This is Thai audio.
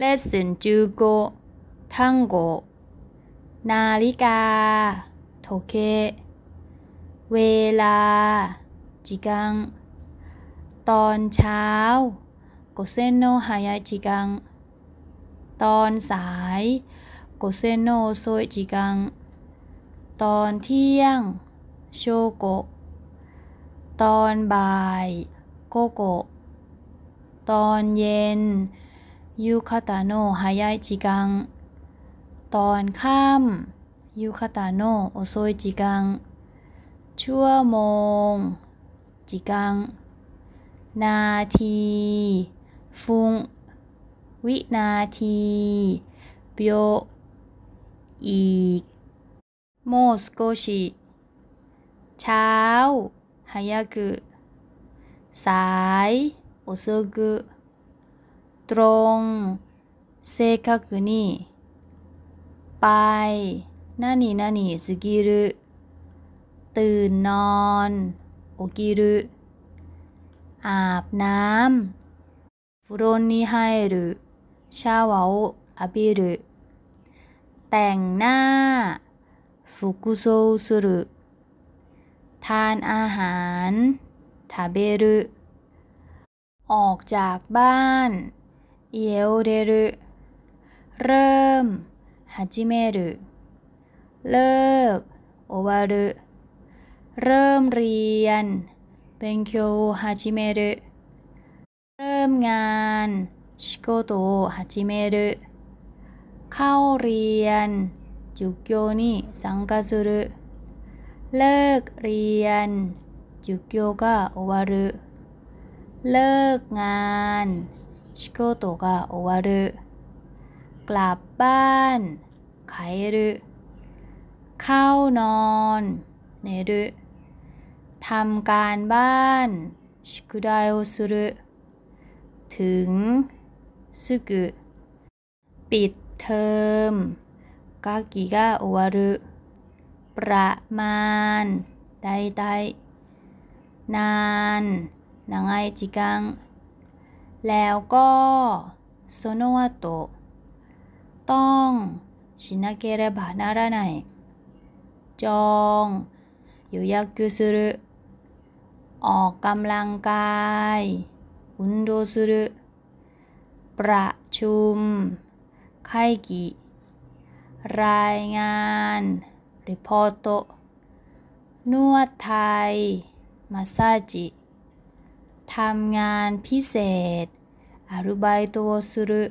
Lesson 15 Tango นาฬิกาโทเคเวลาจิกังตอนเช้ากุเซโนฮายาจิกังตอนสายกุเซโนโซยจิกังตอนเที่ยงโชโกตอนบ่ายโกโกตอนเย็นยูคาตาโนฮายายจิกังตอนค่ำยูคาตาโนโอโซยจิกังชั่วโมงจิกังนาที ฟุง วินาทีเปียวอีกโมสโกชิเช้าฮายากุสายโอโซกุตรงเซคักน่ไปนานีนานีสกิรุ ตื่นนอน โอกิรุ อาบน้ำฟุโรนนิไฮรุชาวาโออาบิรุ แต่งหน้า ฟุกุโซสุรุ ทานอาหาร ทาเบรุ ออกจากบ้านเยโอเดรุเริ่มฮัจิเมรุเลิกโอวารุเริ่มเรียนเบนคิยวฮัจิเมรุเริ่มงานชิโกโตฮัจิเมรุเข้าเรียนจุกโยนิสังกัสุรุเลิกเรียนจุกโยกะโอวารุเลิกงาน仕事が終わるกลับบ้าน帰るเข้านอน寝るทำการบ้าน宿題をするถึงสึกぐปิดเทอมกากิกาโอวารุประมาณได้ไดนานนางไอจิกังแล้วก็โซโนวาโตต้องชินาเกเรบานาระไนจองยูยากุสุรุออกกำลังกาย อุนโดสุรุประชุมไข้กิ รายงานรีพอร์ตนวดไทยมาซาจิทำงานพิเศษอารุบายตัวสุรุ